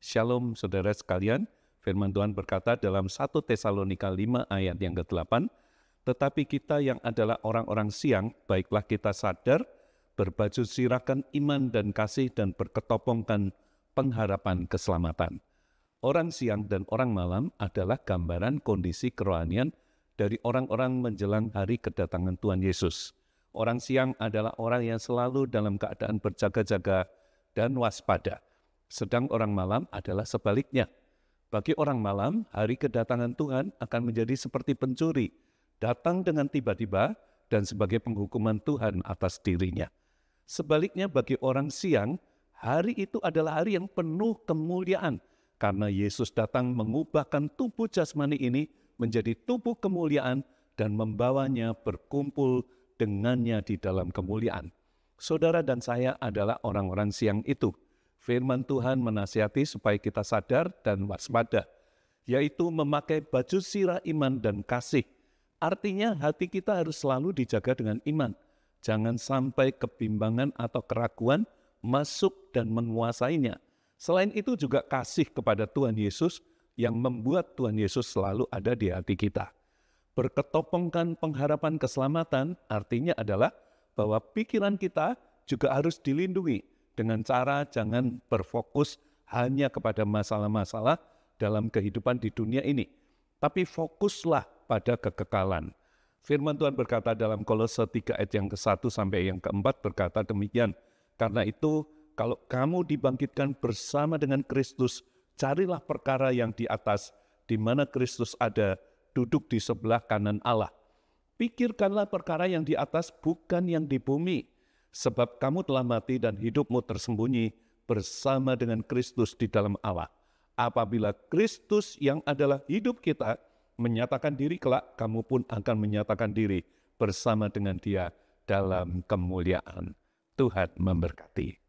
Shalom saudara sekalian, firman Tuhan berkata dalam 1 Tesalonika 5 ayat yang ke-8, tetapi kita yang adalah orang-orang siang, baiklah kita sadar, berbaju sirakan iman dan kasih dan berketopongkan pengharapan keselamatan. Orang siang dan orang malam adalah gambaran kondisi kerohanian dari orang-orang menjelang hari kedatangan Tuhan Yesus. Orang siang adalah orang yang selalu dalam keadaan berjaga-jaga dan waspada sedang orang malam adalah sebaliknya. Bagi orang malam, hari kedatangan Tuhan akan menjadi seperti pencuri, datang dengan tiba-tiba dan sebagai penghukuman Tuhan atas dirinya. Sebaliknya bagi orang siang, hari itu adalah hari yang penuh kemuliaan karena Yesus datang mengubahkan tubuh jasmani ini menjadi tubuh kemuliaan dan membawanya berkumpul dengannya di dalam kemuliaan. Saudara dan saya adalah orang-orang siang itu. Firman Tuhan menasihati supaya kita sadar dan waspada, yaitu memakai baju sirah iman dan kasih. Artinya hati kita harus selalu dijaga dengan iman. Jangan sampai kebimbangan atau keraguan masuk dan menguasainya. Selain itu juga kasih kepada Tuhan Yesus yang membuat Tuhan Yesus selalu ada di hati kita. Berketopongkan pengharapan keselamatan artinya adalah bahwa pikiran kita juga harus dilindungi dengan cara jangan berfokus hanya kepada masalah-masalah dalam kehidupan di dunia ini, tapi fokuslah pada kekekalan. Firman Tuhan berkata dalam Kolose 3 ayat yang ke-1 sampai yang keempat berkata demikian. Karena itu kalau kamu dibangkitkan bersama dengan Kristus, carilah perkara yang di atas, di mana Kristus ada, duduk di sebelah kanan Allah. Pikirkanlah perkara yang di atas, bukan yang di bumi, sebab kamu telah mati dan hidupmu tersembunyi bersama dengan Kristus di dalam Allah. Apabila Kristus yang adalah hidup kita menyatakan diri kelak, kamu pun akan menyatakan diri bersama dengan dia dalam kemuliaan. Tuhan memberkati.